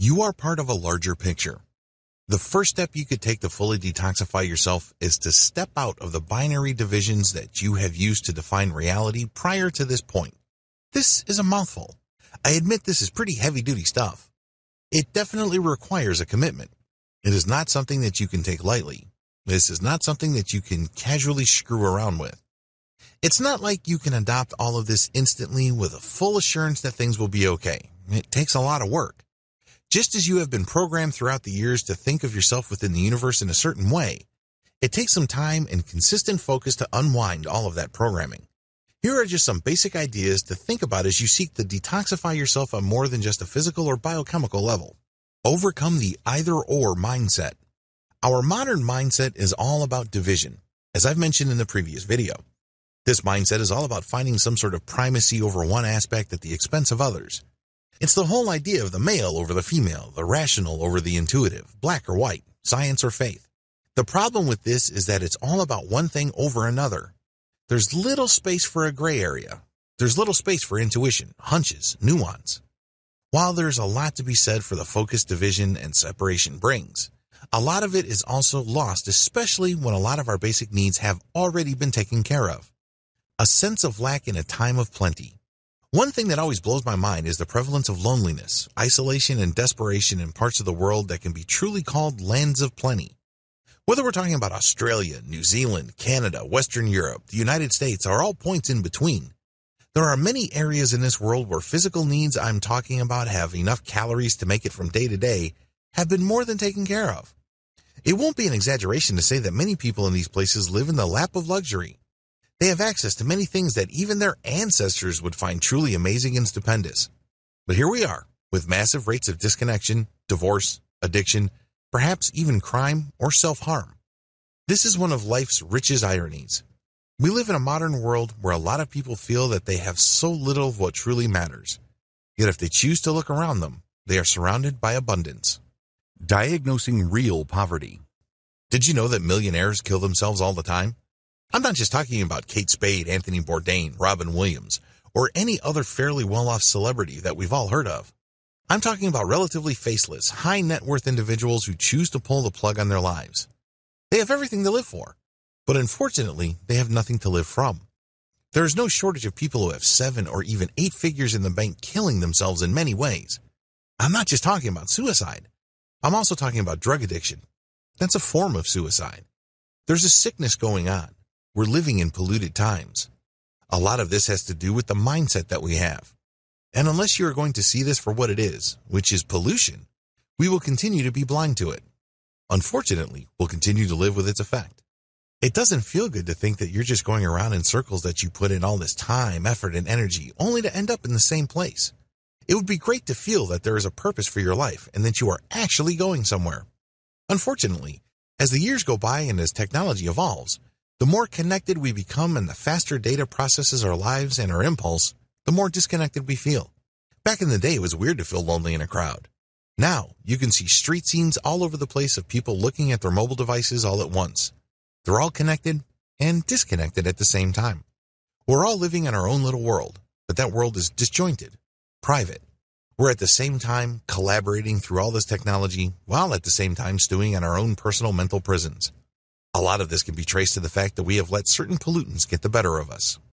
You are part of a larger picture. The first step you could take to fully detoxify yourself is to step out of the binary divisions that you have used to define reality prior to this point. This is a mouthful. I admit this is pretty heavy duty stuff. It definitely requires a commitment. It is not something that you can take lightly. This is not something that you can casually screw around with. It's not like you can adopt all of this instantly with a full assurance that things will be okay. It takes a lot of work. Just as you have been programmed throughout the years to think of yourself within the universe in a certain way, it takes some time and consistent focus to unwind all of that programming. Here are just some basic ideas to think about as you seek to detoxify yourself on more than just a physical or biochemical level. Overcome the either-or mindset. Our modern mindset is all about division, as I've mentioned in the previous video. This mindset is all about finding some sort of primacy over one aspect at the expense of others. It's the whole idea of the male over the female, the rational over the intuitive, black or white, science or faith. The problem with this is that it's all about one thing over another. There's little space for a gray area. There's little space for intuition, hunches, nuance. While there's a lot to be said for the focus division and separation brings, a lot of it is also lost, especially when a lot of our basic needs have already been taken care of. A sense of lack in a time of plenty. One thing that always blows my mind is the prevalence of loneliness, isolation, and desperation in parts of the world that can be truly called lands of plenty. Whether we're talking about Australia, New Zealand, Canada, Western Europe, the United States, or all points in between, there are many areas in this world where physical needs I'm talking about have enough calories to make it from day to day have been more than taken care of. It won't be an exaggeration to say that many people in these places live in the lap of luxury. They have access to many things that even their ancestors would find truly amazing and stupendous. But here we are, with massive rates of disconnection, divorce, addiction, perhaps even crime or self-harm. This is one of life's richest ironies. We live in a modern world where a lot of people feel that they have so little of what truly matters. Yet if they choose to look around them, they are surrounded by abundance. Diagnosing real poverty. Did you know that millionaires kill themselves all the time? I'm not just talking about Kate Spade, Anthony Bourdain, Robin Williams, or any other fairly well-off celebrity that we've all heard of. I'm talking about relatively faceless, high net worth individuals who choose to pull the plug on their lives. They have everything to live for, but unfortunately, they have nothing to live from. There is no shortage of people who have seven or even eight figures in the bank killing themselves in many ways. I'm not just talking about suicide. I'm also talking about drug addiction. That's a form of suicide. There's a sickness going on. We're living in polluted times. A lot of this has to do with the mindset that we have. And unless you are going to see this for what it is, which is pollution, we will continue to be blind to it. Unfortunately, we'll continue to live with its effect. It doesn't feel good to think that you're just going around in circles that you put in all this time, effort, and energy only to end up in the same place. It would be great to feel that there is a purpose for your life and that you are actually going somewhere. Unfortunately, as the years go by and as technology evolves, the more connected we become and the faster data processes our lives and our impulse, the more disconnected we feel. Back in the day, it was weird to feel lonely in a crowd. Now, you can see street scenes all over the place of people looking at their mobile devices all at once. They're all connected and disconnected at the same time. We're all living in our own little world, but that world is disjointed, private. We're at the same time collaborating through all this technology while at the same time stewing in our own personal mental prisons. A lot of this can be traced to the fact that we have let certain pollutants get the better of us.